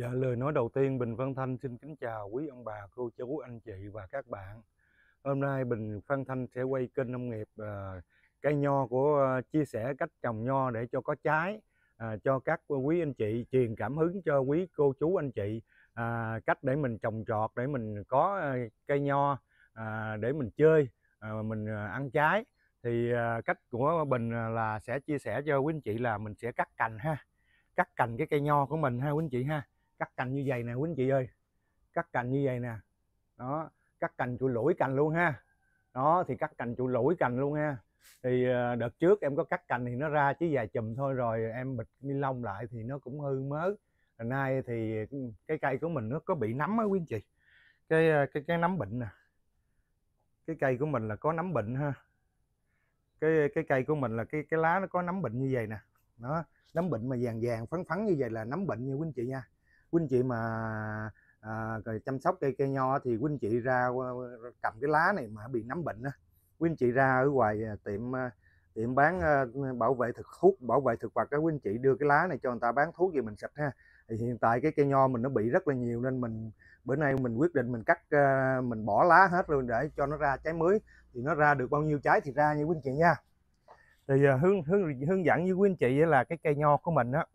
Dạ, lời nói đầu tiên Bình Phan Thanh xin kính chào quý ông bà, cô chú, anh chị và các bạn. Hôm nay Bình Phan Thanh sẽ quay kênh nông nghiệp à, cây nho của à, chia sẻ cách trồng nho để cho có trái à, cho các quý anh chị truyền cảm hứng cho quý cô chú anh chị à, cách để mình trồng trọt để mình có à, cây nho à, để mình chơi à, mình à, ăn trái thì à, cách của Bình là sẽ chia sẻ cho quý anh chị là mình sẽ cắt cành ha cắt cành cái cây nho của mình ha quý anh chị ha cắt cành như vậy nè quý anh chị ơi cắt cành như vậy nè đó cắt cành trụ lũi cành luôn ha đó thì cắt cành trụ lũi cành luôn ha thì ờ, đợt trước em có cắt cành thì nó ra chứ dài chùm thôi rồi em bịch ni lông lại thì nó cũng hư mớ hồi nay thì cái cây của mình nó có bị nấm á quý anh chị cái ờ, cái cái nấm bệnh nè cái cây của mình là có nấm bệnh ha cái cái cây của mình là cái cái lá nó có nấm bệnh như vậy nè nó nấm bệnh mà vàng vàng phấn phấn như vậy là nấm bệnh nha quý anh chị nha huynh chị mà à, chăm sóc cây cây nho thì huynh chị ra ờ, ờ, cầm cái lá này mà bị nấm bệnh á huynh chị ra ở ngoài à, tiệm à, tiệm bán à, bảo vệ thực thuốc bảo vệ thực vật các huynh chị đưa cái lá này cho người ta bán thuốc gì mình sạch ha thì hiện tại cái cây nho mình nó bị rất là nhiều nên mình bữa nay mình quyết định mình cắt mình bỏ lá hết luôn để cho nó ra trái mới thì nó ra được bao nhiêu trái thì ra như quý anh chị nha thì hướng hướng hướng dẫn với quý anh chị là cái cây nho của mình á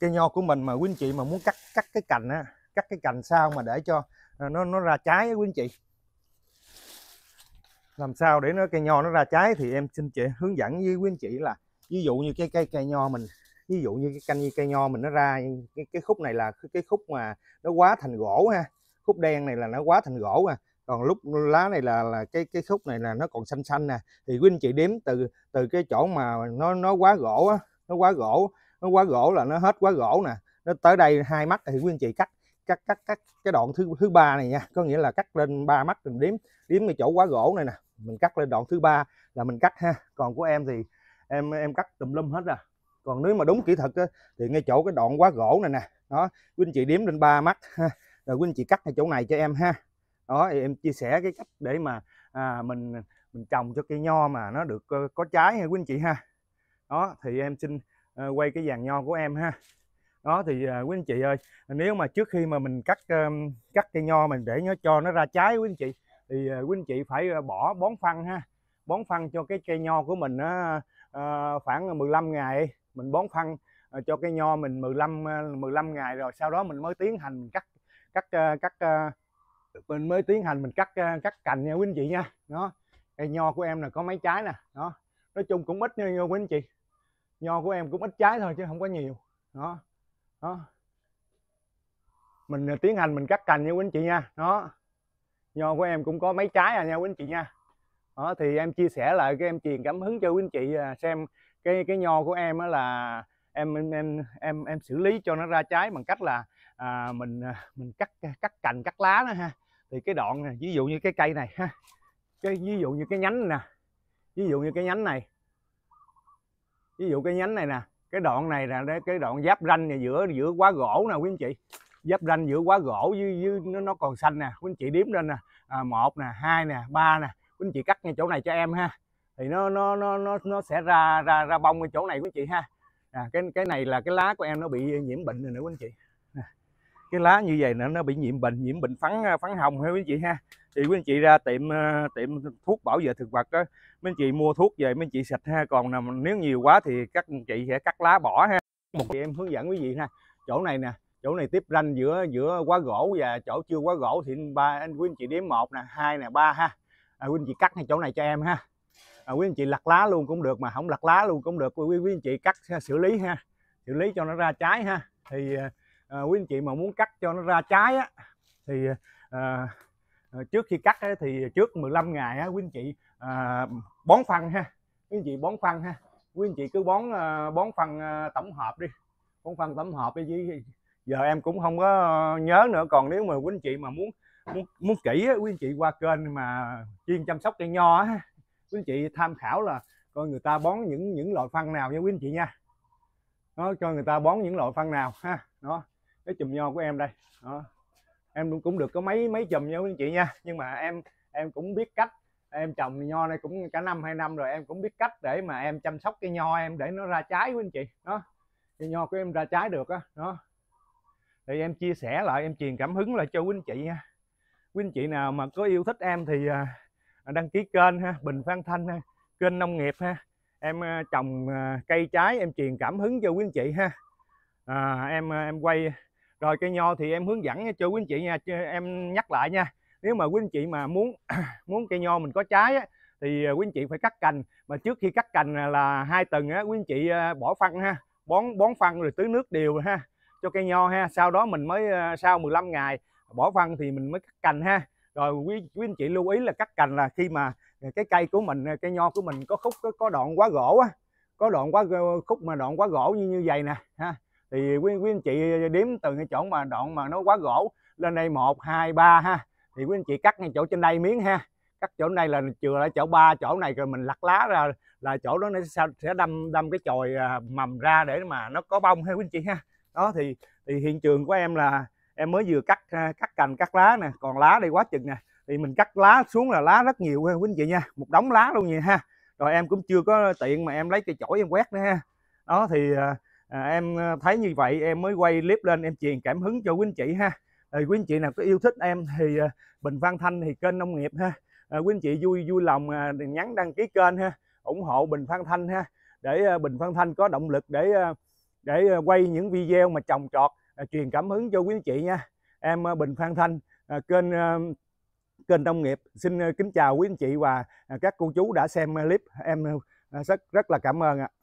cây nho của mình mà quý anh chị mà muốn cắt cắt cái cành á cắt cái cành sao mà để cho à, nó nó ra trái á quý anh chị làm sao để nó cây nho nó ra trái thì em xin chị hướng dẫn với quý anh chị là ví dụ như cái cây cây nho mình ví dụ như cái canh như cây nho mình nó ra cái, cái khúc này là cái khúc mà nó quá thành gỗ ha khúc đen này là nó quá thành gỗ à còn lúc lá này là là cái cái khúc này là nó còn xanh xanh nè thì quý anh chị đếm từ từ cái chỗ mà nó nó quá gỗ á nó quá gỗ nó quá gỗ là nó hết quá gỗ nè nó tới đây hai mắt thì quý anh chị cắt cắt cắt cắt cái đoạn thứ thứ ba này nha có nghĩa là cắt lên ba mắt mình đếm đếm cái chỗ quá gỗ này nè mình cắt lên đoạn thứ ba là mình cắt ha còn của em thì em em cắt tùm lum hết rồi còn nếu mà đúng kỹ thuật thì ngay chỗ cái đoạn quá gỗ này nè đó quý anh chị đếm lên ba mắt ha rồi quý anh chị cắt ngay chỗ này cho em ha đó thì em chia sẻ cái cách để mà à, mình mình trồng cho cây nho mà nó được ờ, có trái ha quý anh chị ha đó thì em xin Ờ, quay cái dàn nho của em ha đó thì à, quý anh chị ơi nếu mà trước khi mà mình cắt um, cắt cây nho mình để nó cho nó ra trái quý anh chị thì à, quý anh chị phải bỏ bón phân ha bón phân cho cái cây nho của mình nó à, khoảng 15 ngày mình bón phân à, cho cây nho mình 15 15 ngày rồi sau đó mình mới tiến hành mình cắt cắt cắt mình mới tiến hành mình cắt cắt cành nha quý anh chị nha đó cây nho của em là có mấy trái nè đó nói chung cũng ít nha quý anh chị nho của em cũng ít trái thôi chứ không có nhiều đó đó mình à, tiến hành mình cắt cành nha quý anh chị nha đó nho của em cũng có mấy trái à nha quý anh chị nha đó thì em chia sẻ lại cái em truyền cảm hứng cho quý anh chị à, xem cái cái nho của em á là em em em em em xử lý cho nó ra trái bằng cách là à, mình à, mình cắt cắt cành cắt lá đó ha thì cái đoạn ví dụ như cái cây này ha cái ví dụ như cái nhánh nè ví dụ như cái nhánh này ví dụ cái nhánh này nè cái đoạn này là cái đoạn giáp ranh này giữa giữa quá gỗ nè quý anh chị giáp ranh giữa quá gỗ với, với nó, nó còn xanh nè quý anh chị đếm lên nè à, một nè hai nè ba nè quý anh chị cắt ngay chỗ này cho em ha thì nó nó nó nó nó sẽ ra ra ra bông ở chỗ này quý anh chị ha à, cái cái này là cái lá của em nó bị nhiễm bệnh rồi nữa quý anh chị cái lá như vậy nữa nó bị nhiễm bệnh nhiễm bệnh phấn phấn hồng hay quý anh chị ha thì quý anh chị ra tiệm ờ, tiệm thuốc bảo vệ thực vật á, mấy anh chị mua thuốc về mấy anh chị xịt ha còn là nếu nhiều quá thì các anh chị sẽ cắt lá bỏ ha một em hướng dẫn quý vị ha chỗ này nè chỗ này tiếp ranh giữa giữa quá gỗ và chỗ chưa quá gỗ thì ba anh quý anh chị đếm một nè hai nè ba ha à, quý anh chị cắt ngay chỗ này cho em ha à, quý anh chị lặt lá luôn cũng được mà không lặt lá luôn cũng được quý quý anh chị cắt xử lý ha xử lý cho nó ra trái ha thì à, quý anh chị mà muốn cắt cho nó ra trái á thì à, Ờ, trước khi cắt thì trước 15 ngày quý anh chị à, bón phân ha quý anh chị bón phân ha quý anh chị cứ bón ờ, bón phân ờ, tổng hợp đi bón phân tổng hợp đi chứ giờ em cũng không có nhớ nữa còn nếu mà quý anh chị mà muốn muốn muốn kỹ quý anh chị qua kênh mà chuyên chăm sóc cây nho quý anh chị tham khảo là coi người ta bón những những loại phân nào nha quý anh chị nha nó cho người ta bón những loại phân nào ha đó cái chùm nho của em đây đó em cũng được có mấy mấy chùm nha quý anh chị nha nhưng mà em em cũng biết cách em trồng nho này cũng cả năm hai năm rồi em cũng biết cách để mà em chăm sóc cái nho em để nó ra trái quý anh chị đó cái nho của em ra trái được á đó, đó thì em chia sẻ lại em truyền cảm hứng lại cho quý anh chị nha quý anh chị nào mà có yêu thích em thì à, à, đăng ký kênh ha bình phan thanh ha kênh nông nghiệp ha em à, trồng cây trái em truyền cảm hứng cho quý anh chị ha à, em em quay rồi cây nho thì em hướng dẫn cho quý anh chị nha em nhắc lại nha nếu mà quý anh chị mà muốn muốn cây nho mình có trái á, thì à, quý anh chị phải cắt cành mà trước khi cắt cành là hai tuần á, quý anh chị à, bỏ phân ha bón bón phân rồi tưới nước đều ha cho cây nho ha sau đó mình mới à, sau 15 ngày bỏ phân thì mình mới cắt cành ha rồi quý, quý anh chị lưu ý là cắt cành là khi mà cái cây của mình cây nho của mình có khúc có, có đoạn quá gỗ á có đoạn quá khúc mà đoạn quá gỗ như như vậy nè ha thì quý, quý anh chị đếm từ cái chỗ mà đoạn mà nó quá gỗ lên đây một hai ba ha thì quý anh chị cắt ngay chỗ trên đây miếng ha cắt chỗ này là chừa lại chỗ ba chỗ này rồi mình lặt lá ra là chỗ đó nó sẽ đâm đâm cái chồi à, mầm ra để mà nó có bông ha quý anh chị ha đó thì thì hiện trường của em là em mới vừa cắt à, cắt cành cắt lá nè còn lá đây quá chừng nè thì mình cắt lá xuống là lá rất nhiều ha quý anh chị nha một đống lá luôn vậy ha rồi em cũng chưa có tiện mà em lấy cây chổi em quét nữa ha đó thì à, à, em ờ, thấy như vậy em mới quay clip lên em truyền cảm hứng cho quý anh chị ha à, ờ, quý anh chị nào có yêu thích em thì à, Bình Văn Thanh thì kênh nông nghiệp ha à, quý anh chị vui vui lòng à, nhắn đăng ký kênh ha ủng hộ Bình Văn Thanh ha để à, Bình Văn Thanh có động lực để à, để à, quay những video mà trồng trọt à, truyền cảm hứng cho quý anh chị nha em à, Bình Phan Thanh à, kênh à, kênh nông nghiệp xin kính chào quý anh chị và các cô chú đã xem clip em rất rất là cảm ơn ạ